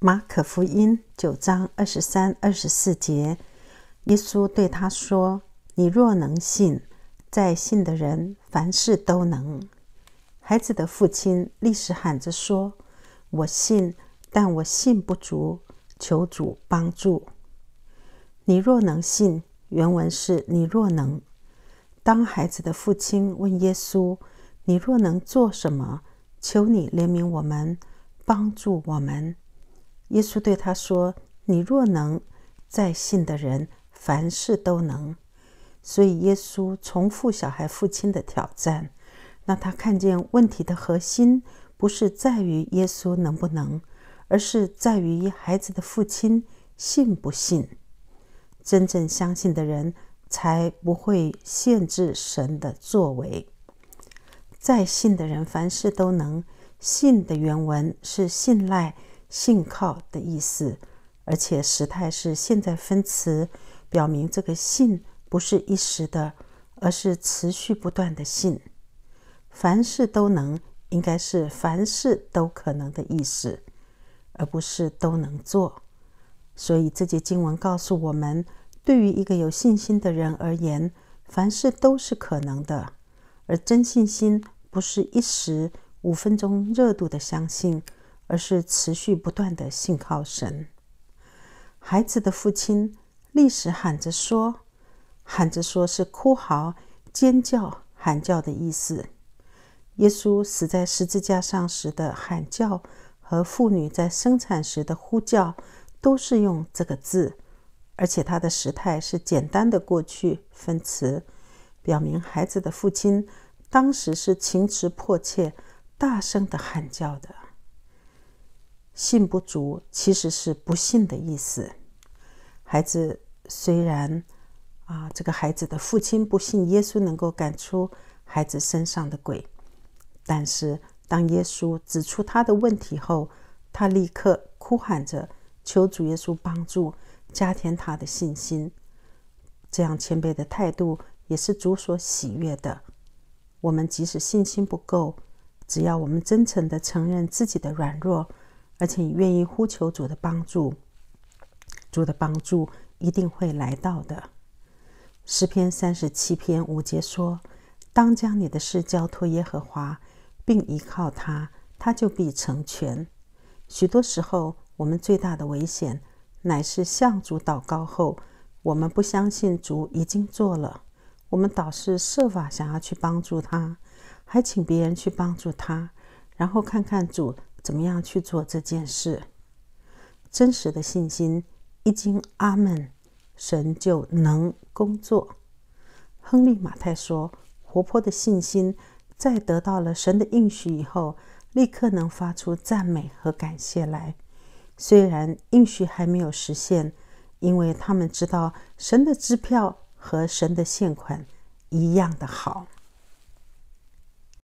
马可福音九章二十三、二十四节，耶稣对他说：“你若能信，在信的人凡事都能。”孩子的父亲立时喊着说：“我信，但我信不足，求主帮助。”“你若能信”，原文是“你若能”。当孩子的父亲问耶稣：“你若能做什么？求你怜悯我们，帮助我们。”耶稣对他说：“你若能再信的人，凡事都能。”所以耶稣重复小孩父亲的挑战，让他看见问题的核心不是在于耶稣能不能，而是在于孩子的父亲信不信。真正相信的人才不会限制神的作为。再信的人凡事都能。信的原文是信赖。信靠的意思，而且时态是现在分词，表明这个信不是一时的，而是持续不断的信。凡事都能应该是凡事都可能的意思，而不是都能做。所以这节经文告诉我们，对于一个有信心的人而言，凡事都是可能的。而真信心不是一时五分钟热度的相信。而是持续不断的信靠神。孩子的父亲立时喊着说：“喊着说是哭嚎、尖叫、喊叫的意思。”耶稣死在十字架上时的喊叫和妇女在生产时的呼叫都是用这个字，而且它的时态是简单的过去分词，表明孩子的父亲当时是情辞迫切、大声的喊叫的。信不足其实是不信的意思。孩子虽然啊，这个孩子的父亲不信耶稣能够赶出孩子身上的鬼，但是当耶稣指出他的问题后，他立刻哭喊着求主耶稣帮助，加添他的信心。这样谦卑的态度也是主所喜悦的。我们即使信心不够，只要我们真诚地承认自己的软弱。而且你愿意呼求主的帮助，主的帮助一定会来到的。诗篇三十七篇五节说：“当将你的事交托耶和华，并依靠他，他就必成全。”许多时候，我们最大的危险乃是向主祷告后，我们不相信主已经做了，我们倒是设法想要去帮助他，还请别人去帮助他，然后看看主。怎么样去做这件事？真实的信心一经阿门，神就能工作。亨利·马太说：“活泼的信心，在得到了神的应许以后，立刻能发出赞美和感谢来。虽然应许还没有实现，因为他们知道神的支票和神的现款一样的好。”